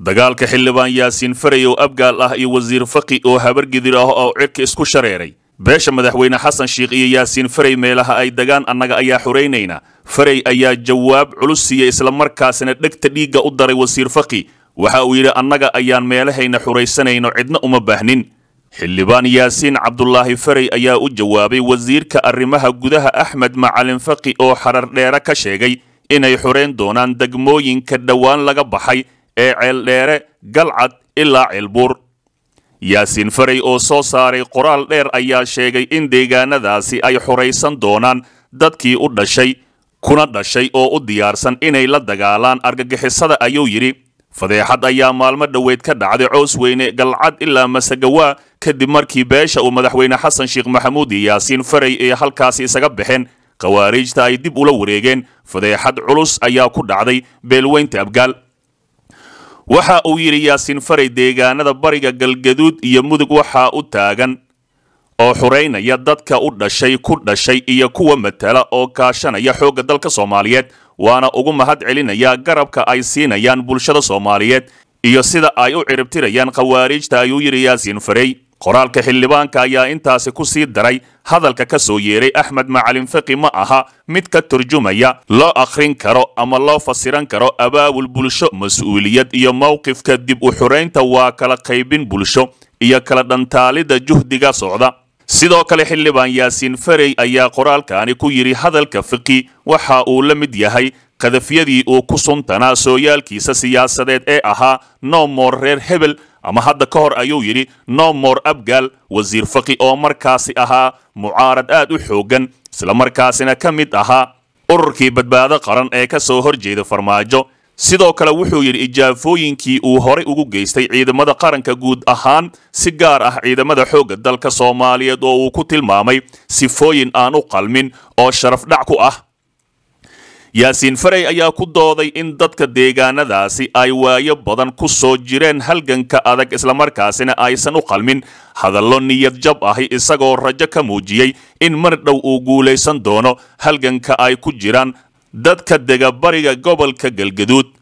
dagaalka xildhibaan yaasiin oo abgaal ah iyo wasiir faqi oo habargidir ah oo cirka isku shareeray beesha madaxweyne xasan sheikh iyo yaasiin faray meelaha ay degaan annaga ayaa xoraynaynaa faray ayaa jawaab culus siiyey isla markaasna dhegta dhiigga u daray wasiir faqi waxa uu yidhi annaga ayaan meelahayna xuraysanayno cidna uma baahnin xildhibaan yaasiin cabdulaahi faray ayaa u jawaabay wasiirka arrimaha gudaha axmed macalin faqi oo xarar dheere ka sheegay inay xorayn doonaan degmooyinka dhowaan laga baxay ee ceeldheere galcad ilaa ceelbuur yaasiin farey oo soo saaray qoraal dheer ayaa sheegay in deegaanadaasi ay xoraysan doonaan dadkii u dhashay kuna dhashay oo u diyaarsan inay la dagaalaan argagixisada ayuu yidhi fadeexad ayaa maalmo dhoweed ka dhacday coos weyne galcad ilaa masagawaa kadib markii beesha uu madaxweyne xasan sheekh maxamuud iyo yaasiin farey ee halkaasi isaga baxeen khawaariijta ay dib ula wareegeen fadeexad culus ayaa ku dhacday beelweynta abgaal waxa uu yidhi yaasiin faray deegaanada bariga galgaduud iyo mudug waxaa u taagan oo xuraynaya dadka u dhashay ku dhashay iyo kuwa matala oo kaashanaya xoogga dalka soomaaliyeed waana ugu mahad celinaya garabka ay siinayaan bulshada soomaaliyeed iyo sida ay u ciribtirayaan khawaariijta ayuu yidhi yaasiin farey qoraalka xildhibaanka ayaa intaasi ku sii daray hadalka ka soo yeeray axmed macalin faqi ma aha mid ka turjumaya loo akhrin karo ama loo fasiran karo abaabul bulsho mas-uuliyad iyo mowqifka dib u xuraynta waa kala qaybin bulsho iyo kala dhantaalidda juhdiga socda sidoo kale xildhibaan yaasiin farey ayaa qoraalkaani ku yidhi hadalka fiqi waxa uu la mid yahay qadafyadii uu ku suntanaa sooyaalkiisa siyaasadeed ee ahaa no reer hebel ama hadda ka hor ayuu yidhi nomor abgal wasiir faqi oo markaasi ahaa mucaarad aad u xooggan isla markaasina ka mid ahaa ururkii badbaado qaran ee ka soo hor jeeda farmaajo sidoo kale wuxuu yidhi ijaafooyinkii uu horay ugu geystay ciidamada qaranka guud ahaan si gaar ah ciidamada xoogga dalka soomaaliyeed oo uu ku tilmaamay sifooyin aan u qalmin oo sharaf dhac ku ah yaasiin farey ayaa ku dooday in dadka deegaanadaasi ay waayo badan ku soo jireen halganka adag islamarkaasina aysan u qalmin hadallo niyad jab ahi isagoo rajo ka muujiyey in mar dhow uu guulaysan doono halganka ay ku jiraan dadka dega bariga gobolka galgaduud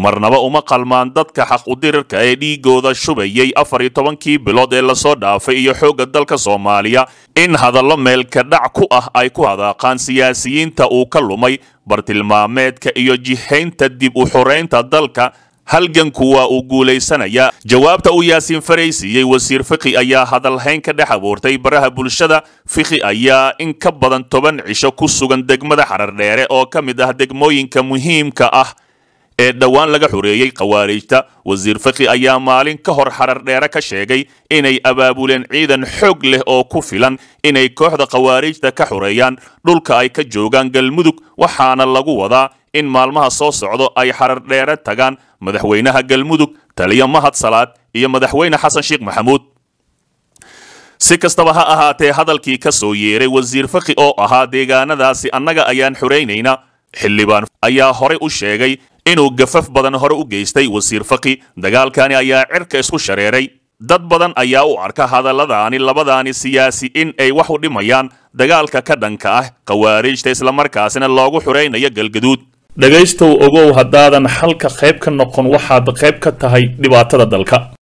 marnaba uma qalmaan dadka xaq xaqudirirka ee dhiiggooda shubayay afar iyo tobankii bilood ee lasoo dhaafay iyo xoogga dalka soomaaliya in hadallo meelka dhac ku ah ay ku hadaaqaan siyaasiyiinta uu ka lumay bartilmaameedka iyo jihaynta dib u xoraynta dalka halganku waa uu guulaysanayaa jawaabta uu yaasiin faraysiiyey wasiir fiqi ayaa hadalhayn ka dhex abuurtay baraha bulshada fiqi ayaa in ka badan toban cisho ku sugan degmada xarar oo ka mid ah degmooyinka muhiimka ah ee dhowaan laga xoreeyey khawaariijta wasiir fakhi ayaa maalin ka hor xarar dheere ka sheegay inay abaabuleen ciidan xoog leh oo ku filan inay kooxda khawaariijta ka xoreeyaan dhulka ay ka joogaan galmudug waxaana lagu wadaa in maalmaha soo socdo ay xarar dheere tagaan madaxweynaha galmudug taliya mahad salaad iyo madaxweyne xasan sheekh maxamuud si kastaba ha ahaatee hadalkii ka soo yeeray wasiir fakhi oo ahaa deegaanadaasi annaga ayaan xoreynaynaa xildhibaan ayaa horay u sheegay inuu gafaf badan hore u geystay wasiir faki dagaalkani ayaa cirka isku shareeray dad badan ayaa u arka hadalladaani labadaani siyaasi in ay wax u dhimayaan dagaalka ka dhanka ah khawaariijta islamarkaasina loogu xuraynayo galgaduud dhegaystow ogow haddaadan xalka qayb ka noqon waxaad qayb ka tahay dhibaatada dalka